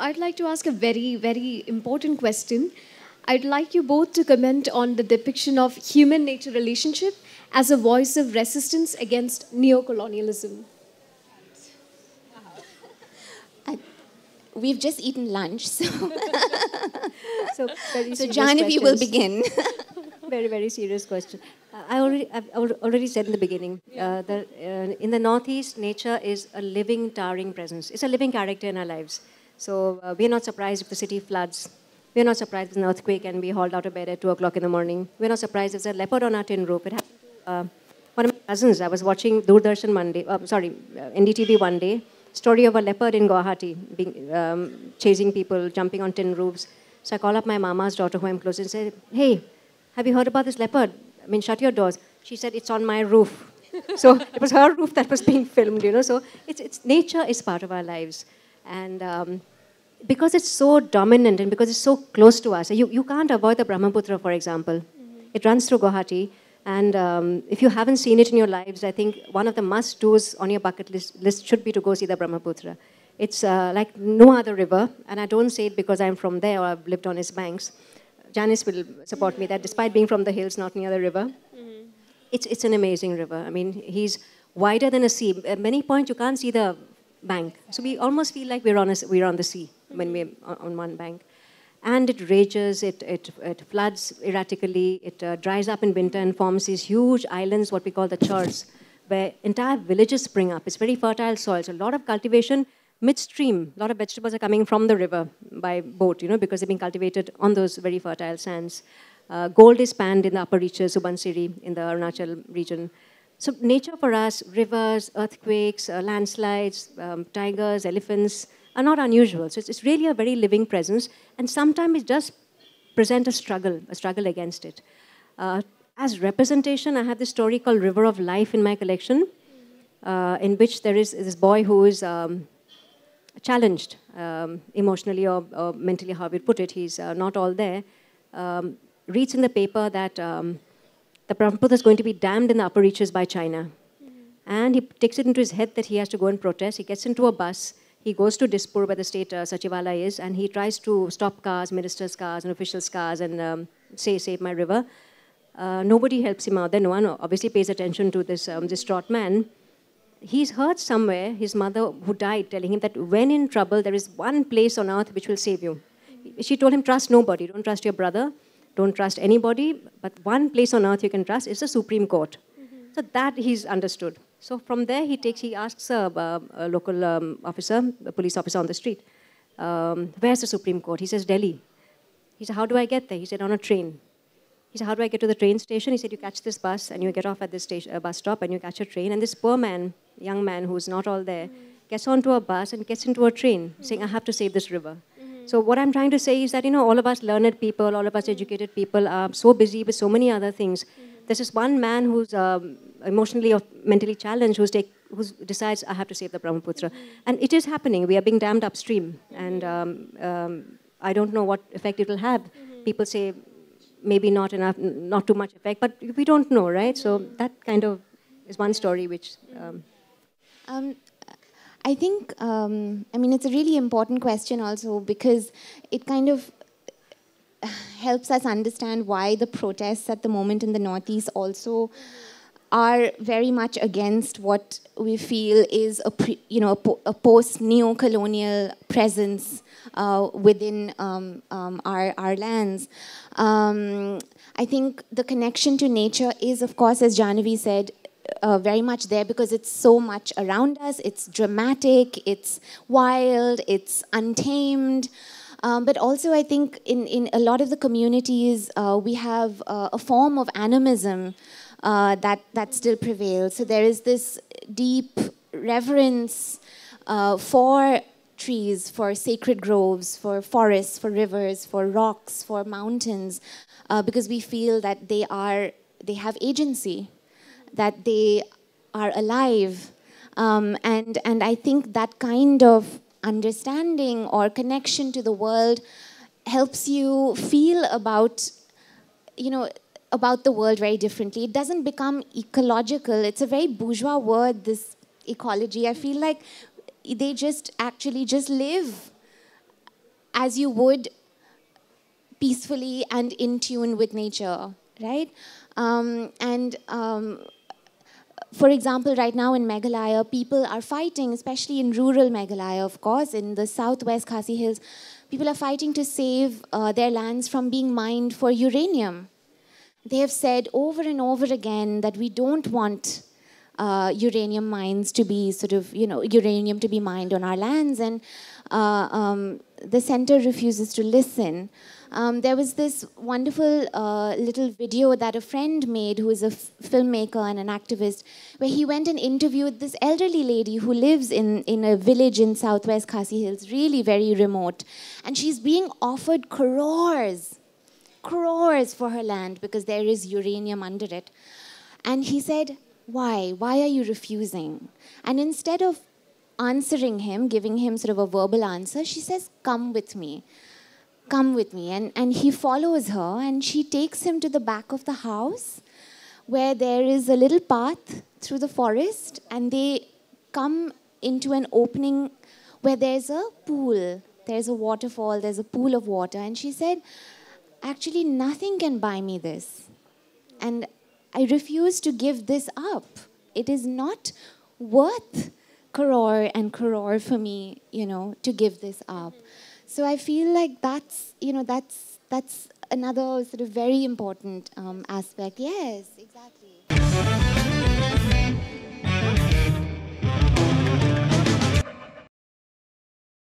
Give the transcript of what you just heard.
I'd like to ask a very, very important question. I'd like you both to comment on the depiction of human nature relationship as a voice of resistance against neocolonialism. we've just eaten lunch, so. so, so will begin. very, very serious question. I already, I've already said in the beginning uh, that uh, in the Northeast, nature is a living, towering presence. It's a living character in our lives. So uh, we're not surprised if the city floods. We're not surprised if an earthquake and we hauled out of bed at 2 o'clock in the morning. We're not surprised if there's a leopard on our tin roof. It happened to uh, one of my cousins. I was watching Doordarshan Monday, uh, sorry, uh, NDTV one day, story of a leopard in Guwahati being, um, chasing people, jumping on tin roofs. So I call up my mama's daughter, who I'm close, and say, hey, have you heard about this leopard? I mean, shut your doors. She said, it's on my roof. so it was her roof that was being filmed, you know. So it's, it's nature is part of our lives. And um, because it's so dominant and because it's so close to us, you, you can't avoid the Brahmaputra, for example. Mm -hmm. It runs through Guwahati. And um, if you haven't seen it in your lives, I think one of the must do's on your bucket list, list should be to go see the Brahmaputra. It's uh, like no other river, and I don't say it because I'm from there or I've lived on its banks. Janice will support me that despite being from the hills, not near the river, mm -hmm. it's, it's an amazing river. I mean, he's wider than a sea. At many points, you can't see the bank. So we almost feel like we're on, a, we're on the sea when we're on one bank. And it rages, it, it, it floods erratically, it uh, dries up in winter and forms these huge islands, what we call the chars, where entire villages spring up. It's very fertile soil, so a lot of cultivation midstream. A lot of vegetables are coming from the river by boat, you know, because they've been cultivated on those very fertile sands. Uh, gold is panned in the upper reaches, Subansiri, in the Arunachal region. So nature for us, rivers, earthquakes, uh, landslides, um, tigers, elephants, are not unusual. So it's, it's really a very living presence. And sometimes it does present a struggle, a struggle against it. Uh, as representation, I have this story called River of Life in my collection, uh, in which there is this boy who is um, challenged um, emotionally or, or, mentally, how we put it. He's uh, not all there. Um, reads in the paper that um, the Brahmaputra is going to be dammed in the upper reaches by China. And he takes it into his head that he has to go and protest. He gets into a bus. He goes to Dispur, where the state uh, Sachivala is, and he tries to stop cars, ministers' cars, and officials' cars, and um, say, save my river. Uh, nobody helps him out. Then no one obviously pays attention to this um, distraught man. He's heard somewhere his mother, who died, telling him that when in trouble, there is one place on earth which will save you. She told him, trust nobody. Don't trust your brother don't trust anybody, but one place on earth you can trust is the Supreme Court. Mm-hmm. So that he's understood. So from there, he takes, he asks a, a local um, officer, a police officer on the street, um, where's the Supreme Court? He says, Delhi. He said, how do I get there? He said, on a train. He said, how do I get to the train station? He said, you catch this bus and you get off at this station, uh, bus stop and you catch a train. And this poor man, young man who's not all there, mm-hmm. gets onto a bus and gets into a train, mm-hmm. saying, I have to save this river. So what I'm trying to say is that, you know, all of us learned people, all of us educated people are so busy with so many other things. Mm-hmm. There's this one man who's um, emotionally or mentally challenged who's take, who decides, I have to save the Brahmaputra. Mm-hmm. And it is happening. We are being dammed upstream. Mm-hmm. And um, um, I don't know what effect it will have. People say, maybe not enough, not too much effect, but we don't know, right? So that kind of is one story which... Um, um I think, um, I mean, it's a really important question also because it kind of helps us understand why the protests at the moment in the Northeast also are very much against what we feel is a pre, you know a, post neo-colonial presence uh, within um, um, our our lands. Um, I think the connection to nature is, of course, as Janavi said, uh, very much there because it's so much around us. It's dramatic, it's wild, it's untamed. Um, but also, I think in, in a lot of the communities, uh, we have uh, a form of animism uh, that, that still prevails. So there is this deep reverence uh, for trees, for sacred groves, for forests, for rivers, for rocks, for mountains, uh, because we feel that they are they have agency that they are alive. Um, and, and I think that kind of understanding or connection to the world helps you feel about, you know, about the world very differently. It doesn't become ecological. It's a very bourgeois word, this ecology. I feel like they just actually just live as you would peacefully and in tune with nature, right? Um, and um, for example, right now in Meghalaya, people are fighting, especially in rural Meghalaya, of course, in the southwest Khasi Hills, people are fighting to save uh, their lands from being mined for uranium. They have said over and over again that we don't want uh, uranium mines to be sort of, you know, uranium to be mined on our lands. And uh, um, the center refuses to listen. Um, there was this wonderful uh, little video that a friend made who is a filmmaker and an activist, where he went and interviewed this elderly lady who lives in, in a village in southwest Khasi Hills, really very remote. And she's being offered crores, crores for her land because there is uranium under it. And he said, Why? Why are you refusing? And instead of answering him, giving him sort of a verbal answer, she says, Come with me. Come with me. And, and he follows her, and she takes him to the back of the house where there is a little path through the forest, and they come into an opening where there's a pool. There's a waterfall, there's a pool of water. And she said, Actually, nothing can buy me this. And I refuse to give this up. It is not worth crore and crore for me, you know, to give this up. Mm-hmm. So I feel like that's, you know, that's that's another sort of very important um, aspect. Yes, exactly.